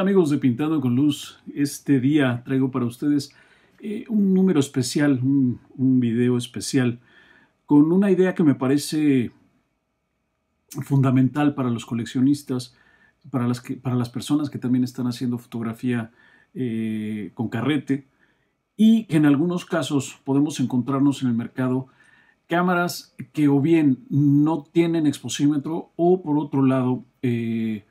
amigos de Pintando con Luz? Este día traigo para ustedes eh, un número especial, un, video especial, con una idea que me parece fundamental para los coleccionistas, para las, para las personas que también están haciendo fotografía eh, con carrete y que en algunos casos podemos encontrarnos en el mercado cámaras que o bien no tienen exposímetro o por otro lado eh,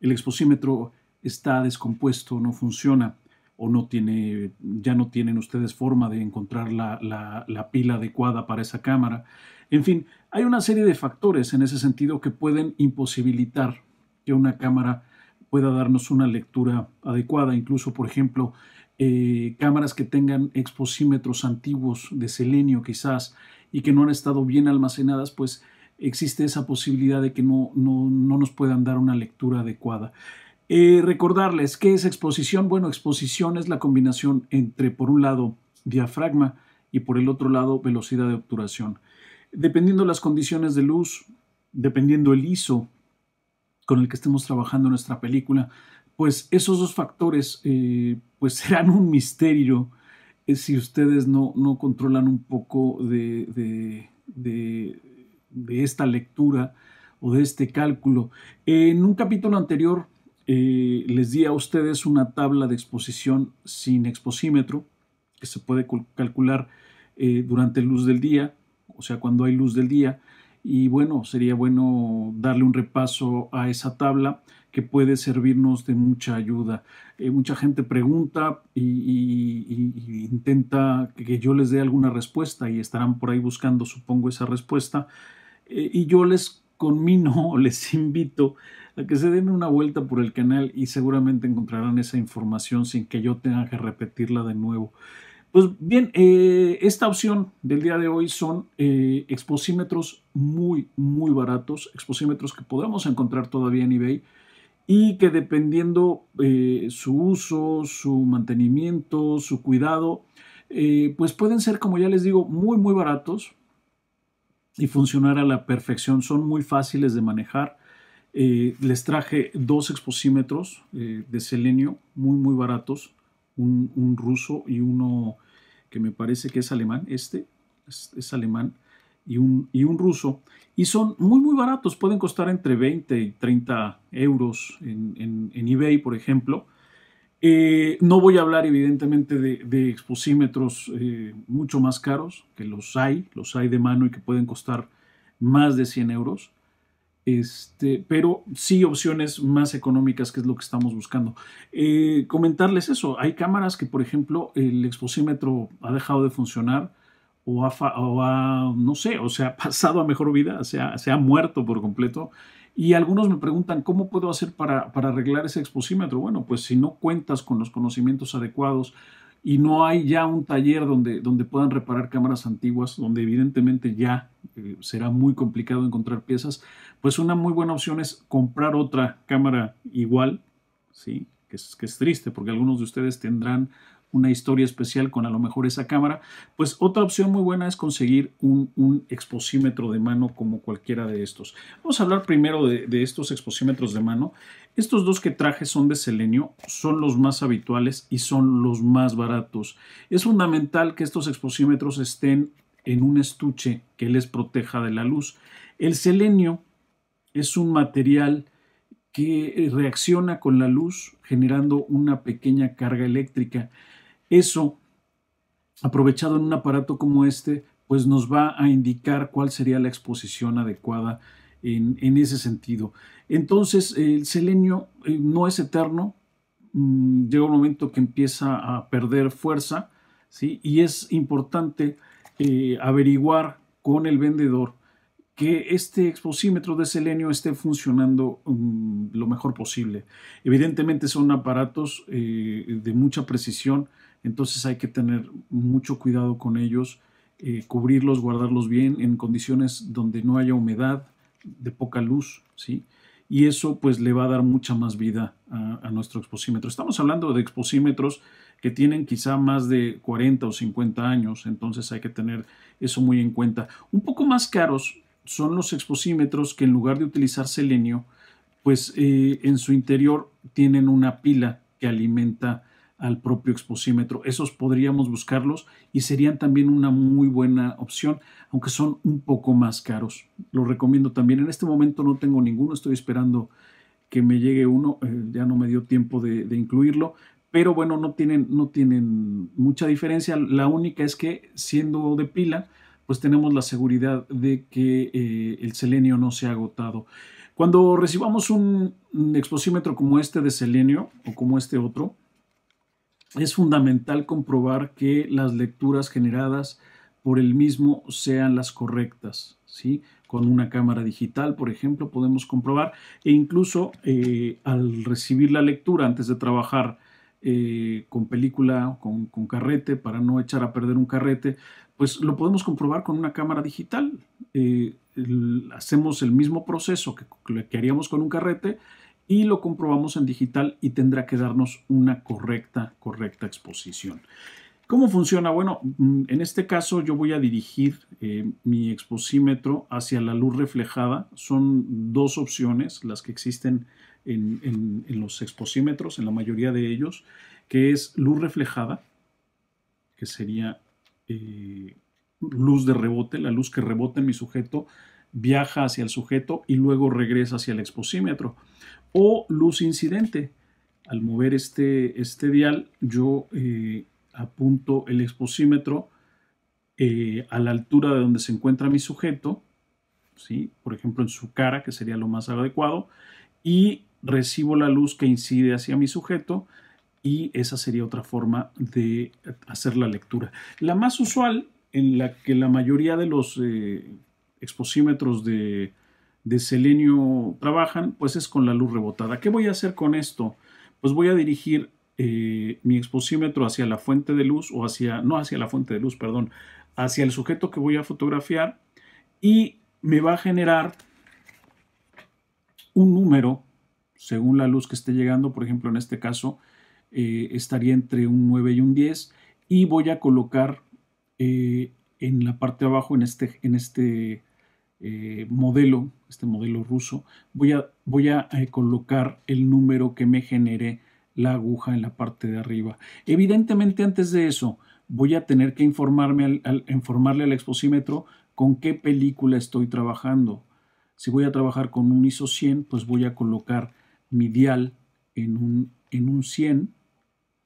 el exposímetro está descompuesto, no funciona o no tiene, ya no tienen ustedes forma de encontrar la, pila adecuada para esa cámara. En fin, hay una serie de factores en ese sentido que pueden imposibilitar que una cámara pueda darnos una lectura adecuada. Incluso, por ejemplo, eh, cámaras que tengan exposímetros antiguos de selenio quizás y que no han estado bien almacenadas, pues existe esa posibilidad de que no, no, no nos puedan dar una lectura adecuada. Eh, recordarles, ¿qué es exposición? Bueno, exposición es la combinación entre, por un lado, diafragma y por el otro lado, velocidad de obturación. Dependiendo las condiciones de luz, dependiendo el ISO con el que estemos trabajando nuestra película, pues esos dos factores eh, pues serán un misterio eh, si ustedes no, no, controlan un poco de, de, esta lectura o de este cálculo. en un capítulo anterior eh, les di a ustedes una tabla de exposición sin exposímetro que se puede calcular eh, durante luz del día, o sea, cuando hay luz del día. Y bueno, sería bueno darle un repaso a esa tabla que puede servirnos de mucha ayuda. Eh, mucha gente pregunta y, intenta que yo les dé alguna respuesta y estarán por ahí buscando, supongo, esa respuesta. y yo les conmino, les invito que se den una vuelta por el canal y seguramente encontrarán esa información sin que yo tenga que repetirla de nuevo. Pues bien, eh, esta opción del día de hoy son eh, exposímetros muy, muy baratos, exposímetros que podemos encontrar todavía en eBay y que dependiendo eh, su uso, su mantenimiento, su cuidado, pues pueden ser, como ya les digo, muy, muy baratos y funcionar a la perfección. Son muy fáciles de manejar eh, les traje dos exposímetros eh, de selenio muy muy baratos, un, ruso y uno que me parece que es alemán, este es, alemán, y un, un, ruso, y son muy muy baratos, pueden costar entre 20 y 30 euros en, eBay, por ejemplo. Eh, no voy a hablar evidentemente de, de exposímetros mucho más caros, que los hay, los hay de mano y que pueden costar más de 100 euros este, pero sí opciones más económicas, que es lo que estamos buscando. Eh, comentarles eso, hay cámaras que, por ejemplo, el exposímetro ha dejado de funcionar o ha, ha no sé, o se ha pasado a mejor vida, se ha, se ha, muerto por completo. Y algunos me preguntan, ¿cómo puedo hacer para, para arreglar ese exposímetro? Bueno, pues si no cuentas con los conocimientos adecuados y no hay ya un taller donde, donde puedan reparar cámaras antiguas, donde evidentemente ya eh, será muy complicado encontrar piezas, pues una muy buena opción es comprar otra cámara igual, ¿sí? que, es, que es triste porque algunos de ustedes tendrán una historia especial con a lo mejor esa cámara, pues otra opción muy buena es conseguir un, exposímetro de mano como cualquiera de estos. Vamos a hablar primero de, de estos exposímetros de mano. Estos dos que traje son de selenio, son los más habituales y son los más baratos. Es fundamental que estos exposímetros estén en un estuche que les proteja de la luz. El selenio es un material que reacciona con la luz generando una pequeña carga eléctrica eso, aprovechado en un aparato como este, pues nos va a indicar cuál sería la exposición adecuada en, ese sentido. Entonces, el selenio eh, no es eterno, mm, llega un momento que empieza a perder fuerza, ¿sí? y es importante eh, averiguar con el vendedor que este exposímetro de selenio esté funcionando mm, lo mejor posible. Evidentemente son aparatos eh, de mucha precisión, entonces hay que tener mucho cuidado con ellos, eh, cubrirlos, guardarlos bien en condiciones donde no haya humedad, de poca luz, ¿sí? Y eso pues le va a dar mucha más vida a, nuestro exposímetro. Estamos hablando de exposímetros que tienen quizá más de 40 o 50 años, entonces hay que tener eso muy en cuenta. Un poco más caros son los exposímetros que en lugar de utilizar selenio, pues eh, en su interior tienen una pila que alimenta al propio exposímetro. Esos podríamos buscarlos y serían también una muy buena opción, aunque son un poco más caros. lo recomiendo también. En este momento no tengo ninguno, estoy esperando que me llegue uno, eh, ya no me dio tiempo de, incluirlo, pero bueno, no tienen, no tienen mucha diferencia. La única es que siendo de pila, pues tenemos la seguridad de que eh, el selenio no se ha agotado. Cuando recibamos un exposímetro como este de selenio o como este otro, es fundamental comprobar que las lecturas generadas por el mismo sean las correctas. ¿sí? Con una cámara digital, por ejemplo, podemos comprobar e incluso eh, al recibir la lectura antes de trabajar eh, con película, con, con carrete, para no echar a perder un carrete, pues lo podemos comprobar con una cámara digital. Eh, hacemos el mismo proceso que, que, haríamos con un carrete y lo comprobamos en digital y tendrá que darnos una correcta, correcta exposición. ¿Cómo funciona? Bueno, mm, en este caso yo voy a dirigir eh, mi exposímetro hacia la luz reflejada. Son dos opciones las que existen en, los exposímetros, en la mayoría de ellos, que es luz reflejada, que sería eh, luz de rebote, la luz que rebota en mi sujeto viaja hacia el sujeto y luego regresa hacia el exposímetro. O luz incidente. Al mover este, este dial, yo eh, apunto el exposímetro eh, a la altura de donde se encuentra mi sujeto, ¿sí? por ejemplo en su cara, que sería lo más adecuado, y recibo la luz que incide hacia mi sujeto y esa sería otra forma de hacer la lectura. La más usual en la que la mayoría de los eh, exposímetros de, selenio trabajan, pues es con la luz rebotada. ¿Qué voy a hacer con esto? Pues voy a dirigir eh, mi exposímetro hacia la fuente de luz o hacia, no hacia la fuente de luz, perdón, hacia el sujeto que voy a fotografiar y me va a generar un número según la luz que esté llegando, por ejemplo en este caso eh, estaría entre un 9 y un 10 y voy a colocar eh, en la parte de abajo en este, en este eh, modelo, este modelo ruso, voy a, voy a eh, colocar el número que me genere la aguja en la parte de arriba. Evidentemente antes de eso voy a tener que informarme al, informarle al exposímetro con qué película estoy trabajando. Si voy a trabajar con un ISO 100, pues voy a colocar mi dial en un, en un 100,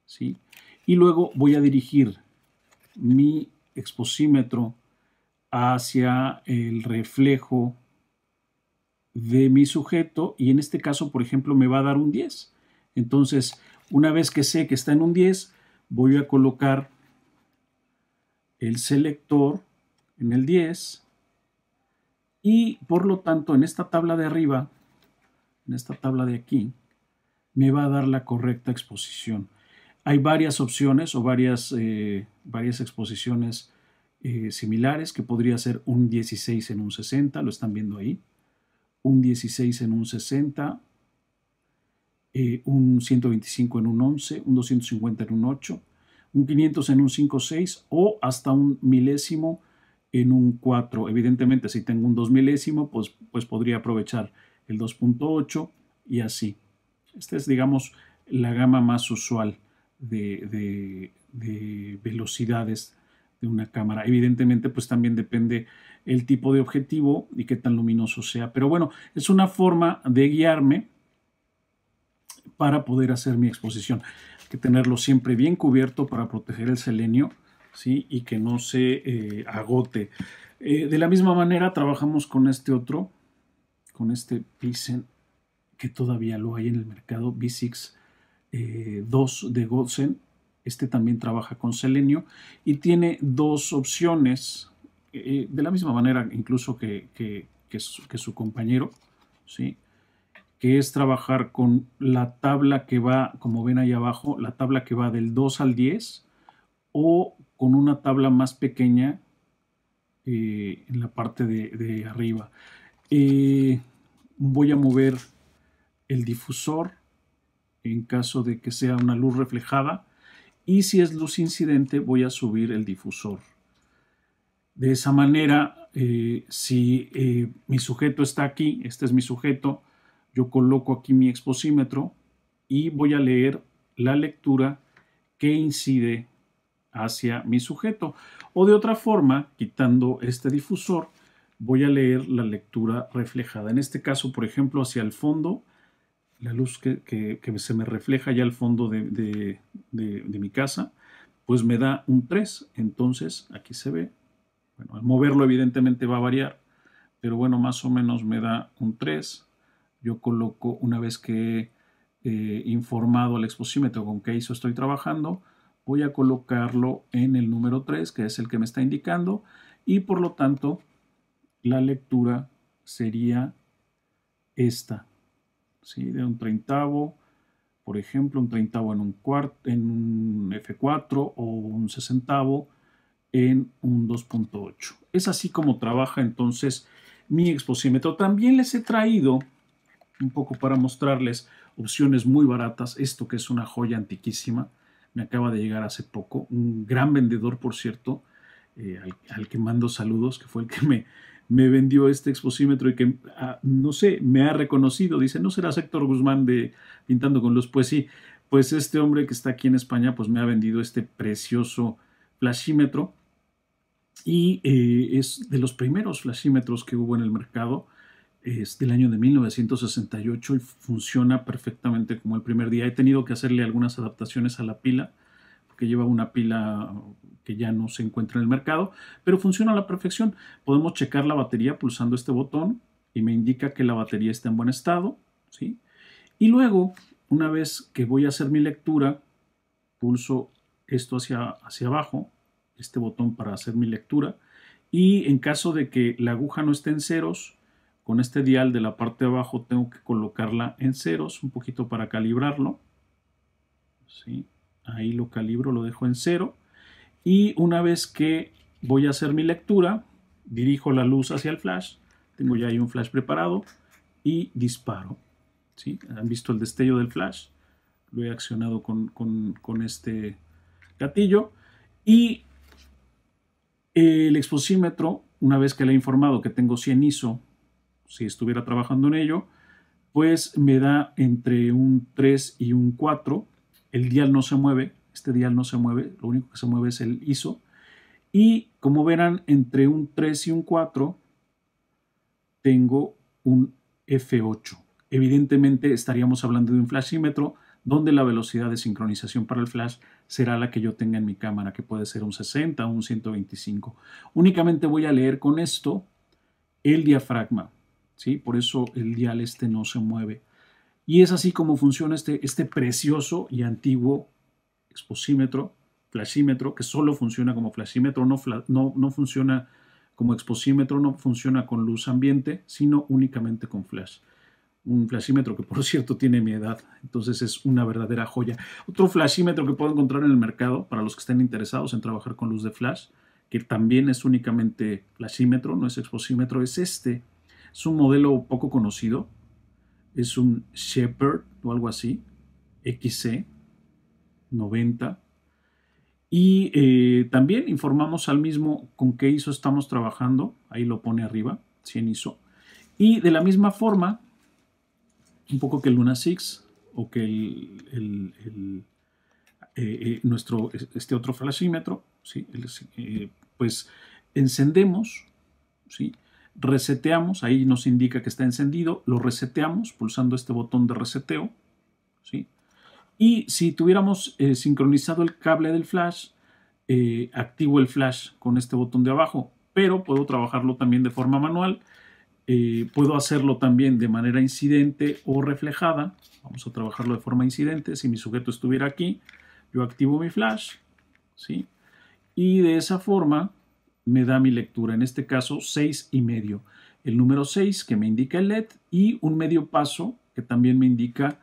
¿sí? Y luego voy a dirigir mi exposímetro hacia el reflejo de mi sujeto y en este caso, por ejemplo, me va a dar un 10. Entonces, una vez que sé que está en un 10, voy a colocar el selector en el 10 y por lo tanto en esta tabla de arriba, en esta tabla de aquí, me va a dar la correcta exposición. Hay varias opciones o varias, eh, varias exposiciones eh, similares, que podría ser un 16 en un 60, lo están viendo ahí, un 16 en un 60, eh, un 125 en un 11, un 250 en un 8, un 500 en un 5.6 o hasta un milésimo en un 4. Evidentemente, si tengo un 2 milésimo, pues, pues podría aprovechar el 2.8 y así. Esta es, digamos, la gama más usual de, de velocidades de una cámara. Evidentemente, pues también depende el tipo de objetivo y qué tan luminoso sea. Pero bueno, es una forma de guiarme para poder hacer mi exposición. que tenerlo siempre bien cubierto para proteger el selenio ¿sí? y que no se eh, agote. Eh, de la misma manera trabajamos con este otro, con este Pisen que todavía lo hay en el mercado, V6 2 eh, de Godsen este también trabaja con selenio y tiene dos opciones, eh, de la misma manera incluso que, su, compañero, ¿sí? que es trabajar con la tabla que va, como ven ahí abajo, la tabla que va del 2 al 10 o con una tabla más pequeña eh, en la parte de, arriba. Eh, voy a mover el difusor en caso de que sea una luz reflejada y si es luz incidente voy a subir el difusor. De esa manera, eh, si eh, mi sujeto está aquí, este es mi sujeto, yo coloco aquí mi exposímetro y voy a leer la lectura que incide hacia mi sujeto. O de otra forma, quitando este difusor, voy a leer la lectura reflejada. En este caso, por ejemplo, hacia el fondo la luz que, se me refleja ya al fondo de, mi casa, pues me da un 3. Entonces, aquí se ve. Bueno, al moverlo evidentemente va a variar, pero bueno, más o menos me da un 3. Yo coloco, una vez que he eh, informado al exposímetro con qué ISO estoy trabajando, voy a colocarlo en el número 3, que es el que me está indicando, y por lo tanto, la lectura sería esta de un treintavo, por ejemplo, un treintavo en un, cuarto, en un F4 o un sesentavo en un 2.8. Es así como trabaja entonces mi exposímetro. También les he traído, un poco para mostrarles opciones muy baratas, esto que es una joya antiquísima, me acaba de llegar hace poco, un gran vendedor, por cierto, eh, al, que mando saludos, que fue el que me, me vendió este exposímetro y que, ah, no sé, me ha reconocido. Dice, ¿no será Héctor Guzmán de Pintando con Luz? Pues sí, pues este hombre que está aquí en España, pues me ha vendido este precioso flashímetro. Y eh, es de los primeros flashímetros que hubo en el mercado. Es del año de 1968 y funciona perfectamente como el primer día. He tenido que hacerle algunas adaptaciones a la pila que lleva una pila que ya no se encuentra en el mercado, pero funciona a la perfección. Podemos checar la batería pulsando este botón y me indica que la batería está en buen estado. ¿sí? Y luego, una vez que voy a hacer mi lectura, pulso esto hacia, hacia abajo, este botón para hacer mi lectura, y en caso de que la aguja no esté en ceros, con este dial de la parte de abajo tengo que colocarla en ceros un poquito para calibrarlo. ¿sí? ahí lo calibro, lo dejo en cero y una vez que voy a hacer mi lectura, dirijo la luz hacia el flash, tengo ya ahí un flash preparado y disparo. ¿sí? Han visto el destello del flash, lo he accionado con, con este gatillo y eh, el exposímetro, una vez que le he informado que tengo 100 ISO, si estuviera trabajando en ello, pues me da entre un 3 y un 4 el dial no se mueve, este dial no se mueve, lo único que se mueve es el ISO. Y como verán, entre un 3 y un 4 tengo un F8. Evidentemente estaríamos hablando de un flashímetro donde la velocidad de sincronización para el flash será la que yo tenga en mi cámara, que puede ser un 60 o un 125. Únicamente voy a leer con esto el diafragma, ¿sí? Por eso el dial este no se mueve. Y es así como funciona este, este precioso y antiguo exposímetro, flashímetro, que solo funciona como flashímetro, no, no, no funciona como exposímetro, no funciona con luz ambiente, sino únicamente con flash un flashímetro que por cierto tiene mi edad, entonces es una verdadera joya. Otro flashímetro que puedo encontrar en el mercado para los que estén interesados en trabajar con luz de flash, que también es únicamente flashímetro, no es exposímetro, es este. Es un modelo poco conocido, es un Shepherd o algo así, XC 90. E, y eh, también informamos al mismo con qué ISO estamos trabajando, ahí lo pone arriba, 100 ISO. Y de la misma forma, un poco que el Luna 6 o que el, eh, eh, nuestro, este otro flashímetro, ¿sí? pues encendemos, ¿sí? reseteamos, ahí nos indica que está encendido, lo reseteamos pulsando este botón de reseteo. ¿sí? Y si tuviéramos eh, sincronizado el cable del flash, eh, activo el flash con este botón de abajo, pero puedo trabajarlo también de forma manual. Eh, puedo hacerlo también de manera incidente o reflejada. Vamos a trabajarlo de forma incidente. Si mi sujeto estuviera aquí, yo activo mi flash. ¿sí? Y de esa forma me da mi lectura, en este caso 6 y medio. El número 6 que me indica el LED y un medio paso que también me indica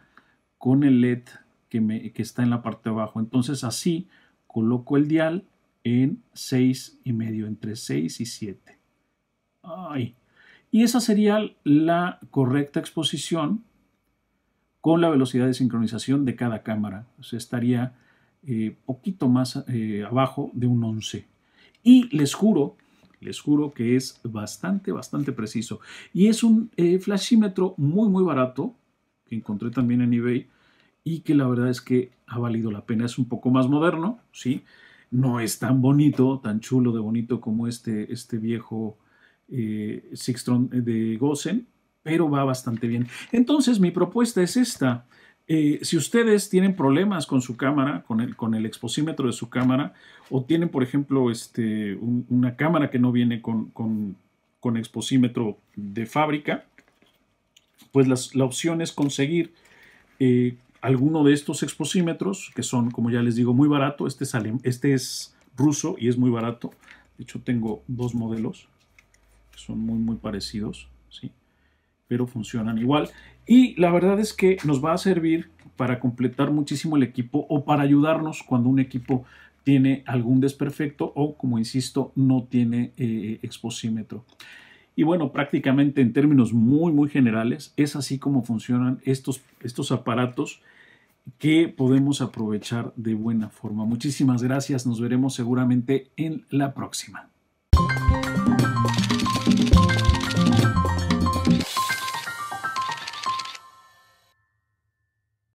con el LED que, me, que está en la parte de abajo. Entonces así coloco el dial en 6 y medio, entre 6 y 7. Y esa sería la correcta exposición con la velocidad de sincronización de cada cámara. O estaría eh, poquito más eh, abajo de un 11 y les juro, les juro que es bastante, bastante preciso. Y es un eh, flashímetro muy, muy barato, que encontré también en eBay, y que la verdad es que ha valido la pena. Es un poco más moderno, ¿sí? No es tan bonito, tan chulo de bonito como este, este viejo eh, Sixtron de Gosen, pero va bastante bien. Entonces mi propuesta es esta. Eh, si ustedes tienen problemas con su cámara, con el, exposímetro de su cámara, o tienen, por ejemplo, este, una cámara que no viene con, exposímetro de fábrica, pues la opción es conseguir eh, alguno de estos exposímetros, que son, como ya les digo, muy barato. Este es, este es ruso y es muy barato. De hecho, tengo dos modelos que son muy, muy parecidos. ¿sí? pero funcionan igual. Y la verdad es que nos va a servir para completar muchísimo el equipo o para ayudarnos cuando un equipo tiene algún desperfecto o, como insisto, no tiene eh, exposímetro. Y bueno, prácticamente en términos muy, muy generales, es así como funcionan estos, estos aparatos que podemos aprovechar de buena forma. Muchísimas gracias, nos veremos seguramente en la próxima.